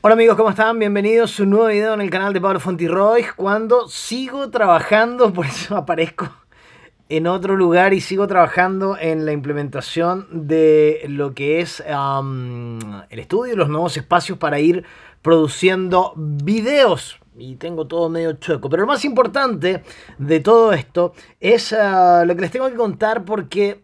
Hola amigos, ¿cómo están? Bienvenidos a un nuevo video en el canal de Pablo royce Cuando sigo trabajando, por eso aparezco en otro lugar y sigo trabajando en la implementación de lo que es el estudio, los nuevos espacios para ir produciendo videos. Y tengo todo medio chueco. Pero lo más importante de todo esto es ah, lo que les tengo que contar porque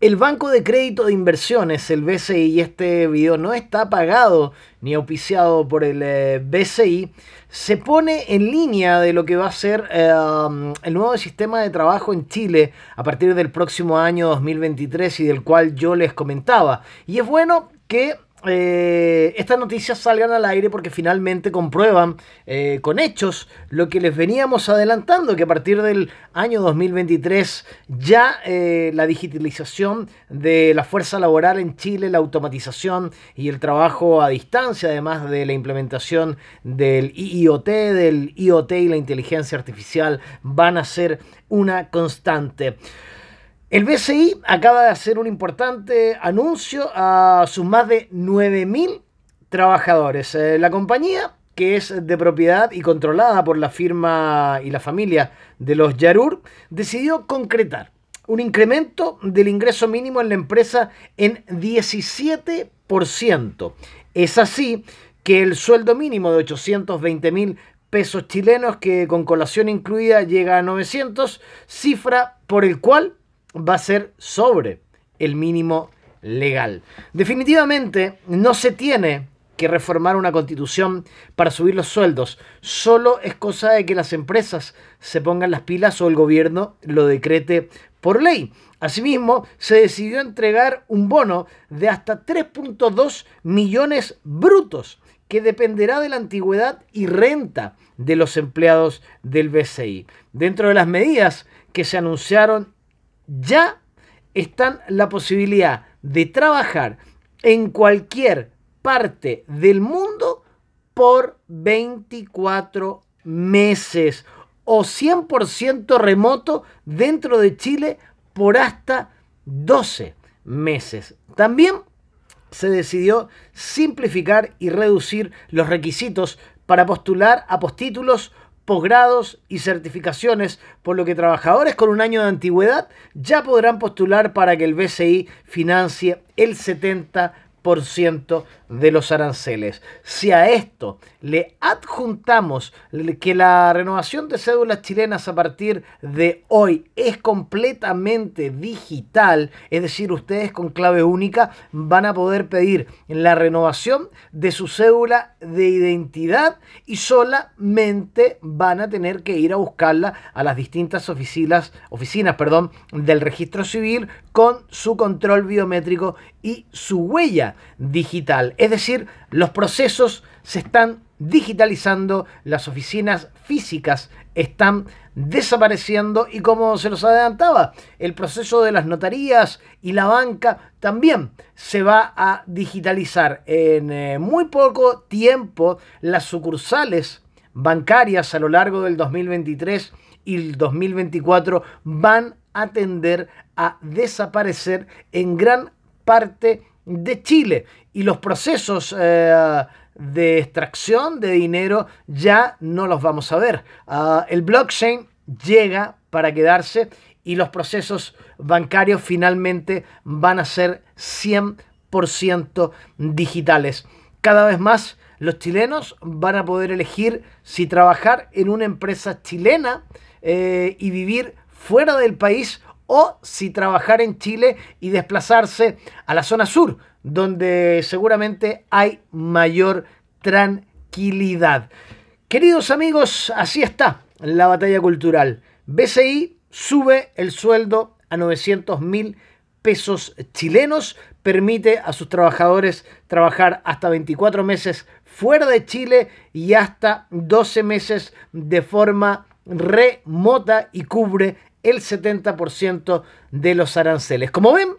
el Banco de Crédito de Inversiones, el BCI, este video no está pagado ni auspiciado por el eh, BCI, se pone en línea de lo que va a ser em, el nuevo sistema de trabajo en Chile a partir del próximo año 2023 y del cual yo les comentaba. Y es bueno que eh, estas noticias salgan al aire porque finalmente comprueban eh, con hechos lo que les veníamos adelantando, que a partir del año 2023 ya eh, la digitalización de la fuerza laboral en Chile, la automatización y el trabajo a distancia, además de la implementación del IoT, del IoT y la inteligencia artificial, van a ser una constante. El BCI acaba de hacer un importante anuncio a sus más de 9.000 trabajadores. Eh, la compañía, que es de propiedad y controlada por la firma y la familia de los Yarur, decidió concretar un incremento del ingreso mínimo en la empresa en 17%. Es así que el sueldo mínimo de 820 mil pesos chilenos, que con colación incluida llega a 900, cifra por el cual va a ser sobre el mínimo legal. Definitivamente no se tiene que reformar una constitución para subir los sueldos. Solo es cosa de que las empresas se pongan las pilas o el gobierno lo decrete por ley. Asimismo, se decidió entregar un bono de hasta 3.2 millones brutos que dependerá de la antigüedad y renta de los empleados del BCI. Dentro de las medidas que se anunciaron ya están la posibilidad de trabajar en cualquier parte del mundo por 24 meses o 100% remoto dentro de Chile por hasta 12 meses. También se decidió simplificar y reducir los requisitos para postular a postítulos posgrados y certificaciones, por lo que trabajadores con un año de antigüedad ya podrán postular para que el BCI financie el 70% por ciento de los aranceles. Si a esto le adjuntamos que la renovación de cédulas chilenas a partir de hoy es completamente digital, es decir, ustedes con clave única van a poder pedir la renovación de su cédula de identidad y solamente van a tener que ir a buscarla a las distintas oficinas, oficinas perdón, del registro civil con su control biométrico su huella digital. Es decir, los procesos se están digitalizando, las oficinas físicas están desapareciendo y como se los adelantaba, el proceso de las notarías y la banca también se va a digitalizar. En eh, muy poco tiempo las sucursales bancarias a lo largo del 2023 y el 2024 van a tender a desaparecer en gran parte de Chile. Y los procesos eh, de extracción de dinero ya no los vamos a ver. Ah, el blockchain llega para quedarse y los procesos bancarios finalmente van a ser 100% digitales. Cada vez más los chilenos van a poder elegir si trabajar en una empresa chilena eh, y vivir fuera del país o si trabajar en Chile y desplazarse a la zona sur, donde seguramente hay mayor tranquilidad. Queridos amigos, así está la batalla cultural. BCI sube el sueldo a 900 mil pesos chilenos, permite a sus trabajadores trabajar hasta 24 meses fuera de Chile y hasta 12 meses de forma remota y cubre el 70% de los aranceles. Como ven,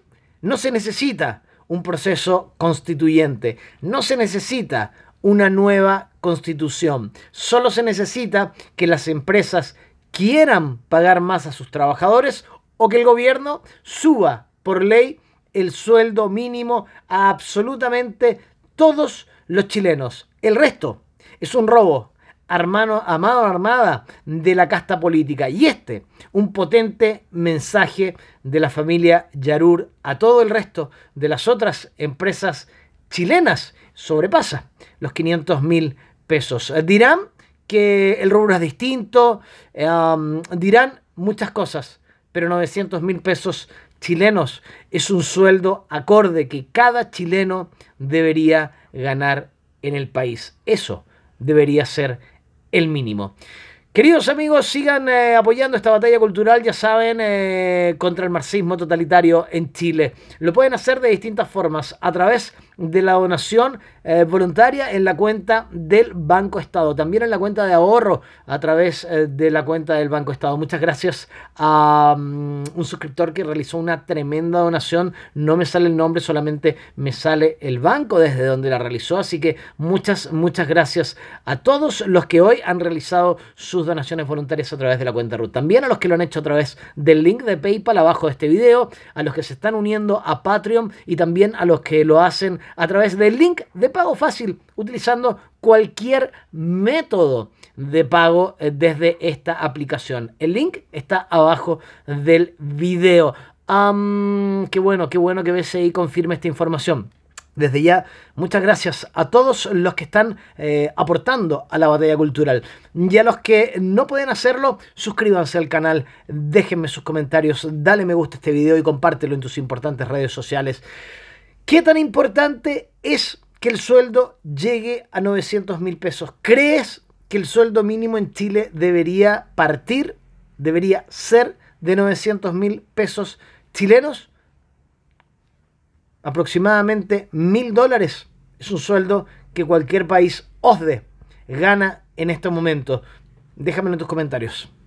no se necesita un proceso constituyente, no se necesita una nueva constitución, solo se necesita que las empresas quieran pagar más a sus trabajadores o que el gobierno suba por ley el sueldo mínimo a absolutamente todos los chilenos. El resto es un robo, hermano amado armada de la casta política. Y este, un potente mensaje de la familia Yarur a todo el resto de las otras empresas chilenas, sobrepasa los 500 mil pesos. Dirán que el rubro es distinto, dirán muchas cosas, pero 900 mil pesos chilenos es un sueldo acorde que cada chileno debería ganar en el país. Eso debería ser el mínimo. Queridos amigos, sigan eh, apoyando esta batalla cultural, ya saben, eh, contra el marxismo totalitario en Chile. Lo pueden hacer de distintas formas, a través de de la donación eh, voluntaria en la cuenta del Banco Estado, también en la cuenta de ahorro a través eh, de la cuenta del Banco Estado. Muchas gracias a mm, un suscriptor que realizó una tremenda donación. No me sale el nombre, solamente me sale el banco desde donde la realizó. Así que muchas, muchas gracias a todos los que hoy han realizado sus donaciones voluntarias a través de la cuenta RUT. También a los que lo han hecho a través del link de PayPal abajo de este video, a los que se están uniendo a Patreon y también a los que lo hacen a través del link de pago fácil utilizando cualquier método de pago eh, desde esta aplicación. El link está abajo del video. qué bueno, qué bueno que BCI confirme esta información. Desde ya, muchas gracias a todos los que están eh, aportando a la batalla cultural. Y a los que no pueden hacerlo, suscríbanse al canal, déjenme sus comentarios, dale me gusta a este video y compártelo en tus importantes redes sociales. ¿Qué tan importante es que el sueldo llegue a 900 mil pesos? ¿Crees que el sueldo mínimo en Chile debería partir, debería ser de 900 mil pesos chilenos? Aproximadamente mil dólares es un sueldo que cualquier país OSDE gana en estos momentos. Déjamelo en tus comentarios.